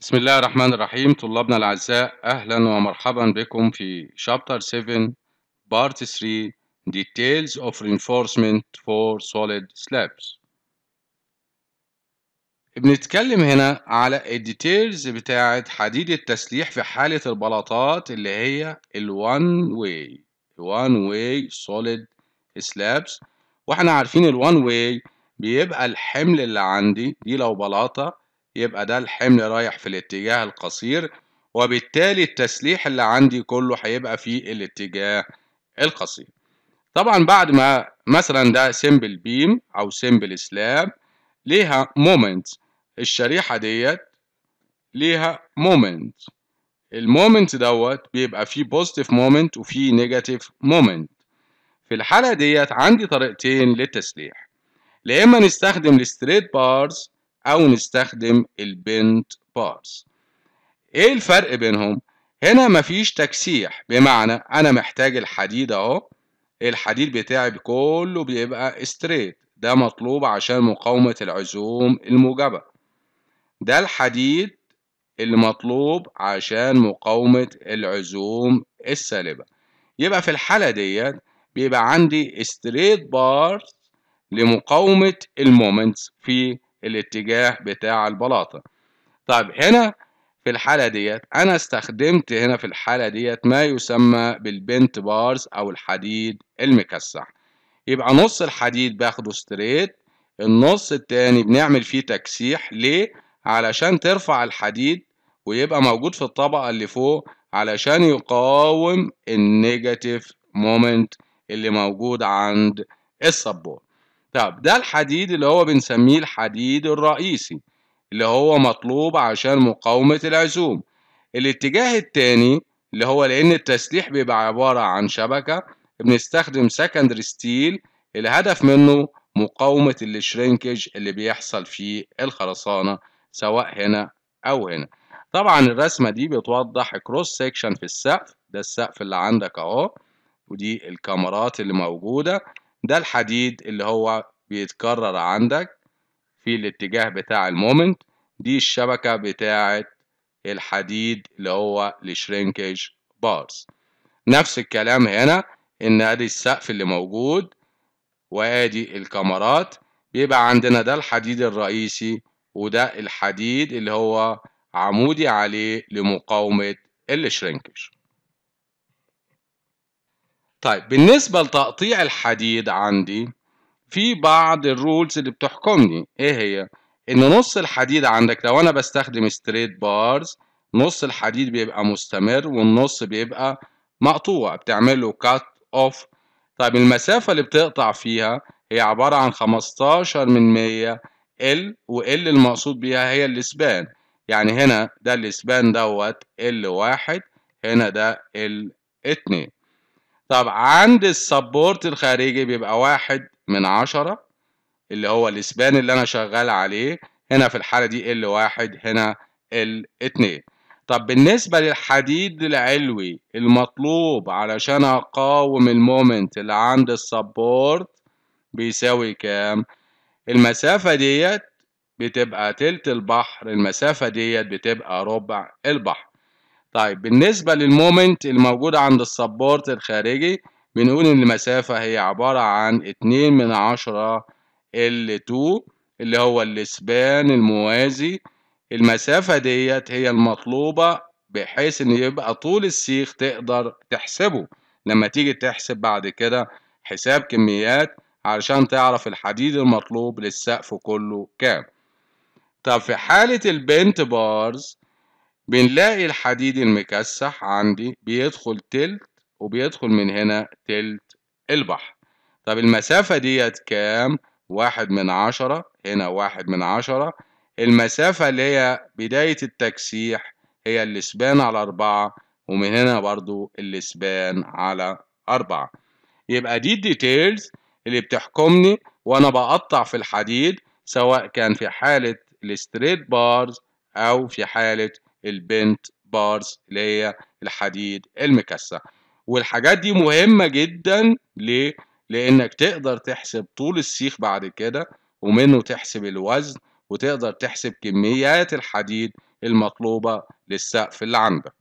بسم الله الرحمن الرحيم طلابنا الأعزاء أهلا ومرحبا بكم في شابتر 7 بارت 3 Details of Reinforcement for Solid Slabs بنتكلم هنا على الديتيلز بتاعة حديد التسليح في حالة البلاطات اللي هي ال one way one way solid slabs واحنا عارفين ال one way بيبقى الحمل اللي عندي دي لو بلاطة يبقى ده الحمل رايح في الاتجاه القصير وبالتالي التسليح اللي عندي كله هيبقى في الاتجاه القصير طبعا بعد ما مثلا ده سيمبل بيم او سيمبل سلاب ليها مومنت الشريحه ديت ليها مومنت المومنت دوت بيبقى فيه بوزيتيف مومنت وفيه نيجاتيف مومنت في الحاله ديت عندي طريقتين للتسليح لا اما نستخدم الستريت بارز او نستخدم البنت بارز ايه الفرق بينهم هنا مفيش تكسيح بمعنى انا محتاج الحديد اهو الحديد بتاعي كله بيبقى ستريت ده مطلوب عشان مقاومة العزوم الموجبة ده الحديد اللي مطلوب عشان مقاومة العزوم السالبة يبقى في الحالة ديت بيبقى عندي ستريت بارز لمقاومة المومنتس في الاتجاه بتاع البلاطة طيب هنا في الحالة ديت أنا استخدمت هنا في الحالة ديت ما يسمى بالبنت بارز أو الحديد المكسح يبقى نص الحديد باخده ستريت النص التاني بنعمل فيه تكسيح ليه؟ علشان ترفع الحديد ويبقى موجود في الطبقة اللي فوق علشان يقاوم النيجاتيف مومنت اللي موجود عند السبورت طب ده الحديد اللي هو بنسميه الحديد الرئيسي اللي هو مطلوب عشان مقاومة العزوم الاتجاه التاني اللي هو لأن التسليح بيبقى عبارة عن شبكة بنستخدم سكندري ستيل الهدف منه مقاومة الشرينكج اللي بيحصل في الخرسانة سواء هنا أو هنا طبعا الرسمة دي بتوضح كروس سيكشن في السقف ده السقف اللي عندك أهو ودي الكاميرات اللي موجودة ده الحديد اللي هو بيتكرر عندك في الاتجاه بتاع المومنت دي الشبكة بتاعة الحديد اللي هو لشرينكيج بارز نفس الكلام هنا ان ادي السقف اللي موجود وادي الكاميرات بيبقى عندنا ده الحديد الرئيسي وده الحديد اللي هو عمودي عليه لمقاومة الشرينكيج طيب بالنسبة لتقطيع الحديد عندي في بعض الرولز اللي بتحكمني ايه هي ان نص الحديد عندك لو انا بستخدم ستريت بارز نص الحديد بيبقى مستمر والنص بيبقى مقطوع بتعمل له كات اوف طيب المسافة اللي بتقطع فيها هي عبارة عن 15 من 100 ال وال المقصود بيها هي الاسبان يعني هنا ده الاسبان دوت ال واحد هنا ده ال اتنين طب عند السبورت الخارجي بيبقى واحد من عشرة اللي هو الاسبان اللي انا شغال عليه هنا في الحالة دي ال واحد هنا ال اتنين طب بالنسبة للحديد العلوي المطلوب علشان اقاوم المومنت اللي عند السبورت بيساوي كام؟ المسافة ديت بتبقى تلت البحر المسافة ديت بتبقى ربع البحر طيب بالنسبة للمومنت الموجودة عند السبورت الخارجي بنقول إن المسافة هي عبارة عن اتنين من عشره ال L2 اللي هو السبان الموازي المسافة ديت هي المطلوبة بحيث إن يبقى طول السيخ تقدر تحسبه لما تيجي تحسب بعد كده حساب كميات علشان تعرف الحديد المطلوب للسقف كله كام طب في حالة البنت بارز بنلاقي الحديد المكسح عندي بيدخل تلت وبيدخل من هنا تلت البحر طب المسافة ديت كام؟ واحد من عشرة هنا واحد من عشرة المسافة اللي هي بداية التكسيح هي الإسبان على أربعة ومن هنا برضو الإسبان على أربعة يبقى دي الديتيلز اللي بتحكمني وأنا بقطع في الحديد سواء كان في حالة الستريت بارز أو في حالة البنت بارز اللي هي الحديد المكسر والحاجات دي مهمة جدا ليه؟ لأنك تقدر تحسب طول السيخ بعد كده ومنه تحسب الوزن وتقدر تحسب كميات الحديد المطلوبة للسقف اللي عندك